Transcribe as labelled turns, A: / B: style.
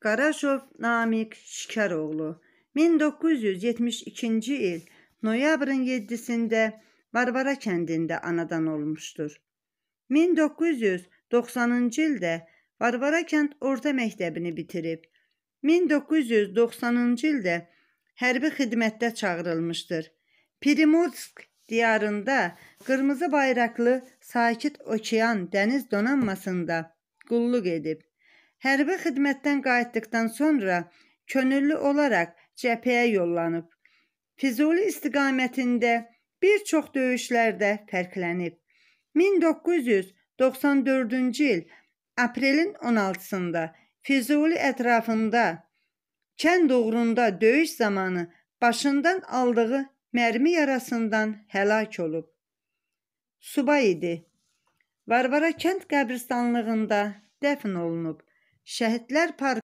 A: Qarajov
B: Namiq Şikaroğlu 1972-ci il noyabrın 7-sində Varvara kəndində anadan olmuşdur. 1990-cı ildə Varvara kənd orta məktəbini bitirib. 1990-cı ildə hərbi xidmətdə çağırılmışdır. Primorsk diyarında qırmızı bayraqlı Sakit Okean dəniz donanmasında qulluq edib. Hərbi xidmətdən qayıtdıqdan sonra könüllü olaraq cəbhəyə yollanıb. Füzuli istiqamətində bir çox döyüşlərdə fərqlənib. 1994-cü il aprelin 16-sında Füzuli ətrafında kənd uğrunda döyüş zamanı başından aldığı mərmi yarasından həlak olub. Subay idi. Varvara kənd qəbristanlığında dəfn olunub. Şehitler Parkı